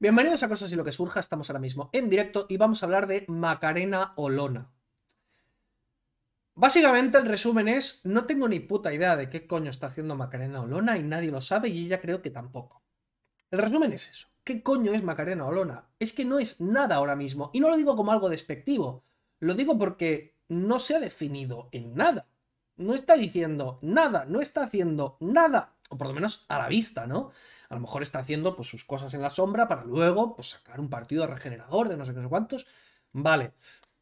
Bienvenidos a Cosas y lo que surja, estamos ahora mismo en directo y vamos a hablar de Macarena Olona. Básicamente el resumen es, no tengo ni puta idea de qué coño está haciendo Macarena Olona y nadie lo sabe y ella creo que tampoco. El resumen es eso. ¿Qué coño es Macarena Olona? Es que no es nada ahora mismo y no lo digo como algo despectivo, lo digo porque no se ha definido en nada. No está diciendo nada, no está haciendo nada, o por lo menos a la vista, ¿no? A lo mejor está haciendo pues, sus cosas en la sombra para luego pues, sacar un partido regenerador de no sé qué sé cuántos. Vale.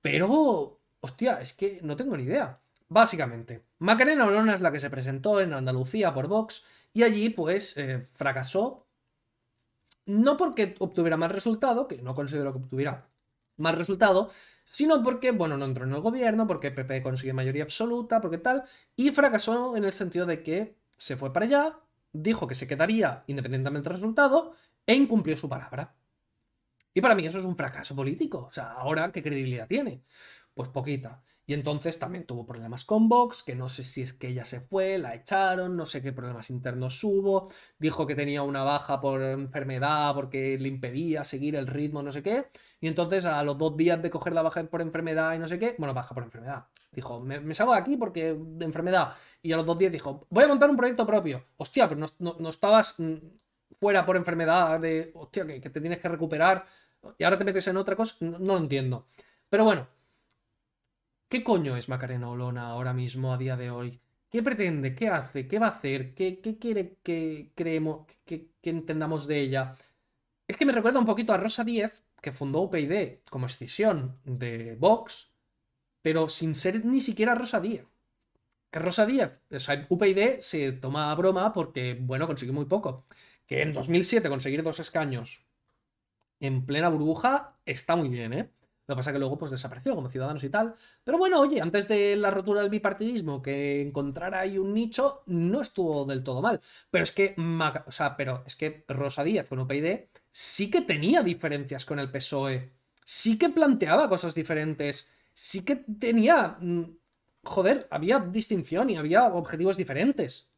Pero, hostia, es que no tengo ni idea. Básicamente, Macarena Olona es la que se presentó en Andalucía por Vox y allí pues eh, fracasó. No porque obtuviera más resultado, que no considero que obtuviera más resultado, sino porque, bueno, no entró en el gobierno, porque PP consigue mayoría absoluta, porque tal, y fracasó en el sentido de que se fue para allá, dijo que se quedaría independientemente del resultado e incumplió su palabra. Y para mí eso es un fracaso político. O sea, ahora, ¿qué credibilidad tiene? Pues poquita. Y entonces también tuvo problemas con Vox, que no sé si es que ella se fue, la echaron, no sé qué problemas internos hubo, dijo que tenía una baja por enfermedad porque le impedía seguir el ritmo, no sé qué. Y entonces a los dos días de coger la baja por enfermedad y no sé qué, bueno, baja por enfermedad. Dijo, me, salgo de aquí porque de enfermedad. Y a los dos días dijo, voy a montar un proyecto propio. Hostia, pero no, estabas mm, fuera por enfermedad de, hostia, que, te tienes que recuperar y ahora te metes en otra cosa, no lo entiendo. Pero bueno, ¿Qué coño es Macarena Olona ahora mismo, a día de hoy? ¿Qué pretende? ¿Qué hace? ¿Qué va a hacer? ¿Qué, quiere que creemos, que, entendamos de ella? Es que me recuerda un poquito a Rosa Díez, que fundó UPyD como escisión de Vox, pero sin ser ni siquiera Rosa Díez. Que Rosa Díez, o sea, UPyD se toma a broma porque, bueno, consiguió muy poco. Que en 2007 conseguir dos escaños en plena burbuja está muy bien, ¿eh? Lo que pasa que luego pues desapareció como Ciudadanos y tal. Pero bueno, oye, antes de la rotura del bipartidismo, que encontrara ahí un nicho, no estuvo del todo mal. Pero es que, pero es que Rosa Díaz con UPyD sí que tenía diferencias con el PSOE. Sí que planteaba cosas diferentes. Sí que tenía... Mm, joder, había distinción y había objetivos diferentes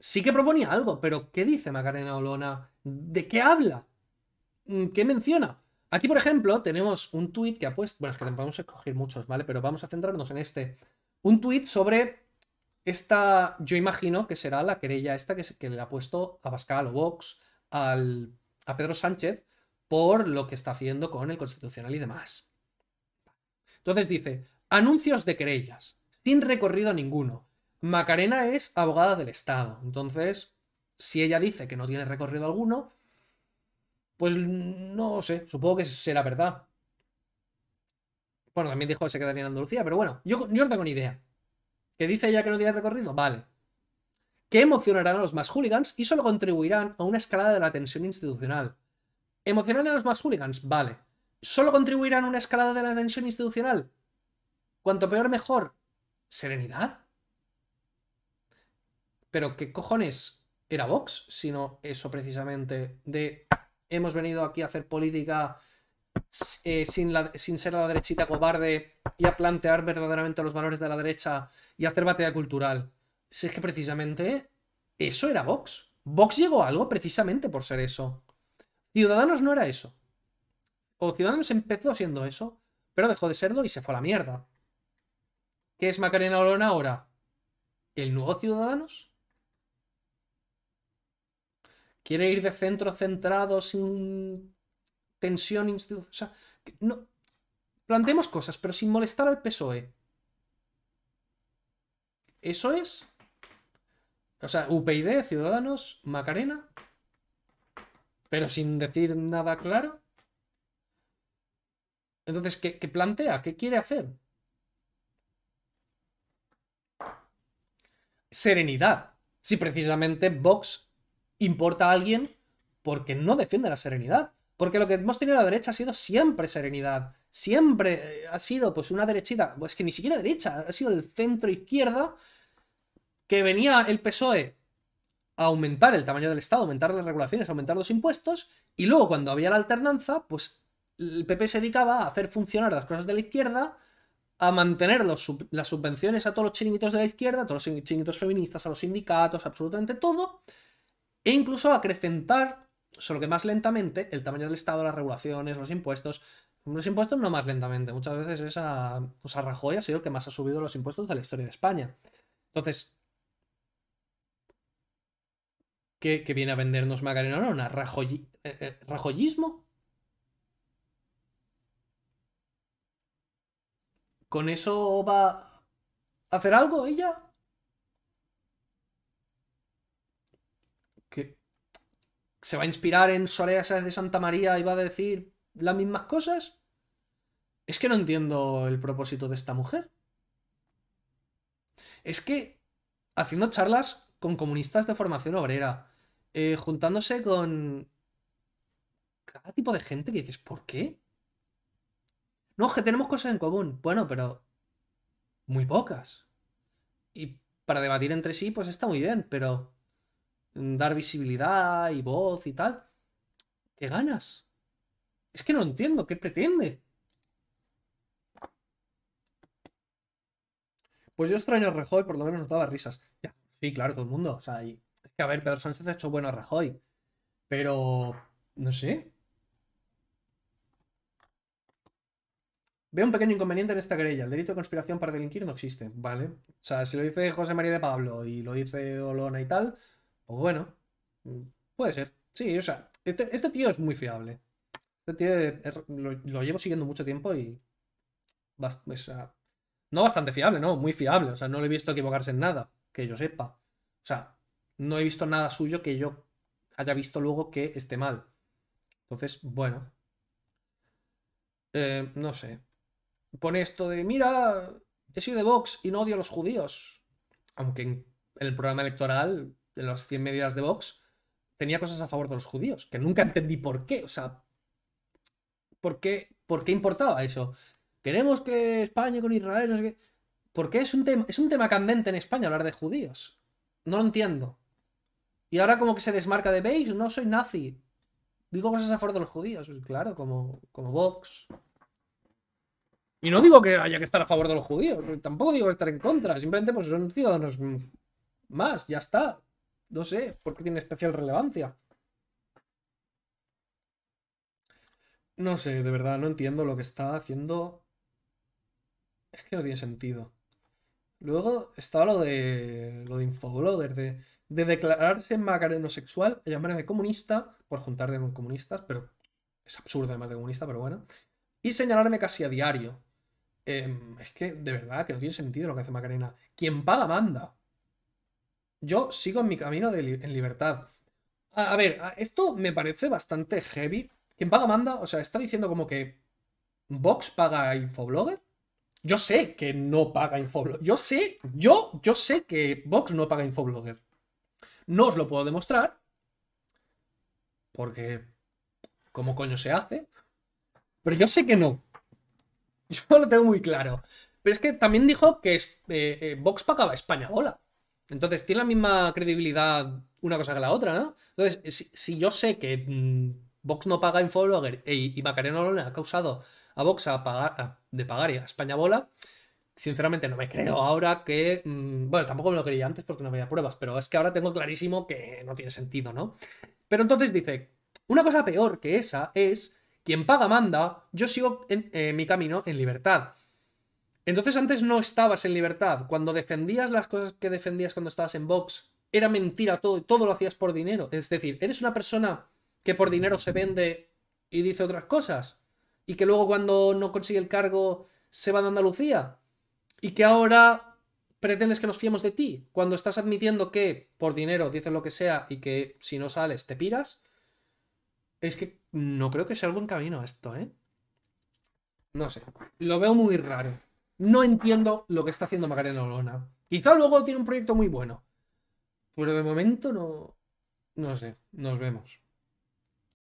sí que proponía algo, pero ¿qué dice Macarena Olona? ¿De qué habla? Mm, ¿Qué menciona? Aquí, por ejemplo, tenemos un tweet que ha puesto. Bueno, es que podemos escoger muchos, ¿vale? Pero vamos a centrarnos en este. Un tweet sobre esta. Yo imagino que será la querella esta que, le ha puesto a Pascal o Vox a Pedro Sánchez por lo que está haciendo con el constitucional y demás. Entonces dice: anuncios de querellas, sin recorrido ninguno. Macarena es abogada del Estado. Entonces, si ella dice que no tiene recorrido alguno, pues no sé, supongo que será verdad. Bueno, también dijo se quedaría en Andalucía, pero bueno, yo, no tengo ni idea. ¿Que dice ya que no tiene recorrido? Vale. Que emocionarán a los más hooligans y solo contribuirán a una escalada de la tensión institucional. ¿Emocionarán a los más hooligans? Vale. ¿Solo contribuirán a una escalada de la tensión institucional? Cuanto peor, mejor. ¿Serenidad? Pero, ¿qué cojones era Vox? Sino eso precisamente de hemos venido aquí a hacer política eh, sin, ser a ser la derechita cobarde y a plantear verdaderamente los valores de la derecha y hacer batalla cultural. Si es que precisamente eso era Vox. Vox llegó a algo precisamente por ser eso. Ciudadanos no era eso. O Ciudadanos empezó siendo eso, pero dejó de serlo y se fue a la mierda. ¿Qué es Macarena Olona ahora? ¿El nuevo Ciudadanos? quiere ir de centro centrado sin tensión institucional. O no... Planteemos cosas, pero sin molestar al PSOE. Eso es. O sea, UPyD, Ciudadanos, Macarena. Pero sin decir nada claro. Entonces, ¿qué, ¿qué, plantea? ¿Qué quiere hacer? Serenidad. Si precisamente Vox importa a alguien porque no defiende la serenidad. Porque lo que hemos tenido a la derecha ha sido siempre serenidad. Siempre eh, ha sido pues una derechita, pues que ni siquiera derecha, ha sido el centro izquierda que venía el PSOE a aumentar el tamaño del Estado, aumentar las regulaciones, aumentar los impuestos, y luego cuando había la alternanza, pues el PP se dedicaba a hacer funcionar las cosas de la izquierda, a mantener las subvenciones a todos los chiringuitos de la izquierda, a todos los chiringuitos feministas, a los sindicatos, absolutamente todo, e incluso acrecentar, solo que más lentamente, el tamaño del Estado, las regulaciones, los impuestos. Los impuestos no más lentamente, muchas veces esa, o sea, Rajoy ha sido el que más ha subido los impuestos de la historia de España. Entonces, ¿qué, viene a vendernos Magalena Olona? Eh, eh, ¿Rajoyismo? ¿Con eso va a hacer algo ella? se va a inspirar en Soledades de Santa María y va a decir las mismas cosas. Es que no entiendo el propósito de esta mujer. Es que haciendo charlas con comunistas de formación obrera, eh, juntándose con cada tipo de gente que dices, ¿por qué? No, que tenemos cosas en común. Bueno, pero muy pocas. Y para debatir entre sí, pues está muy bien, pero Mm, dar visibilidad y voz y tal. ¿Qué ganas? Es que no entiendo, ¿qué pretende? Pues yo extraño a Rajoy, por lo menos nos daba risas. Ya, sí, claro, todo el mundo. O sea, es que a ver, Pedro Sánchez ha hecho bueno a Rajoy. Pero, no sé. Veo un pequeño inconveniente en esta querella. El delito de conspiración para delinquir no existe, ¿vale? O sea, si lo dice José María de Pablo y lo dice Olona y tal, pues bueno, mm. puede ser. Sí, o sea, este, este, tío es muy fiable. Este tío lo, llevo siguiendo mucho tiempo y. no bastante fiable, no, muy fiable. O sea, no lo he visto equivocarse en nada, que yo sepa. O sea, no he visto nada suyo que yo haya visto luego que esté mal. Entonces, bueno. Eh, no sé. Pone esto de, mira, he sido de Vox y no odio a los judíos. Aunque en el programa electoral de las 100 medidas de Vox, tenía cosas a favor de los judíos, que nunca entendí por qué, o sea, ¿por qué, por qué importaba eso? Queremos que España con Israel, no sé qué... Porque es un, tema, es un tema candente en España hablar de judíos. No lo entiendo. Y ahora como que se desmarca de, veis, no soy nazi. Digo cosas a favor de los judíos, pues claro, como, como Vox. Y no digo que haya que estar a favor de los judíos, tampoco digo estar en contra, simplemente pues son ciudadanos más, ya está. No sé por qué tiene especial relevancia. No sé, de verdad, no entiendo lo que está haciendo. Es que no tiene sentido. Luego está lo de lo de infoblogger, de, de declararse macareno sexual, llamarme comunista, por juntarme con comunistas, pero es absurdo además de comunista, pero bueno. Y señalarme casi a diario. Em, es que, de verdad, que no tiene sentido lo que hace Macarena. Quien paga manda. Yo sigo en mi camino de en libertad. A, ver, esto me parece bastante heavy. ¿Quién paga manda, o sea, está diciendo como que Vox paga Infoblogger. Yo sé que no paga Infoblogger. Yo sé, yo, yo sé que Vox no paga Infoblogger. No os lo puedo demostrar. Porque, ¿cómo coño se hace? Pero yo sé que no. Yo lo tengo muy claro. Pero es que también dijo que eh, eh, Vox pagaba España Bola. Entonces, tiene la misma credibilidad una cosa que la otra, ¿no? Entonces, si, yo sé que mm, Vox no paga InfoBlogger y, e, y Macarena le ha causado a Vox a pagar, de pagar y a España Bola, sinceramente no me creo ahora que... Mm, bueno, tampoco me lo creía antes porque no había pruebas, pero es que ahora tengo clarísimo que no tiene sentido, ¿no? Pero entonces dice, una cosa peor que esa es, quien paga manda, yo sigo en eh, mi camino en libertad. Entonces antes no estabas en libertad. Cuando defendías las cosas que defendías cuando estabas en Vox, era mentira todo, todo lo hacías por dinero. Es decir, eres una persona que por dinero se vende y dice otras cosas. Y que luego cuando no consigue el cargo se va de Andalucía. Y que ahora pretendes que nos fiemos de ti. Cuando estás admitiendo que por dinero dices lo que sea y que si no sales te piras. Es que no creo que sea el buen camino esto, ¿eh? No sé. Lo veo muy raro no entiendo lo que está haciendo Macarena Olona. Quizá luego tiene un proyecto muy bueno, pero de momento no, no sé, nos vemos.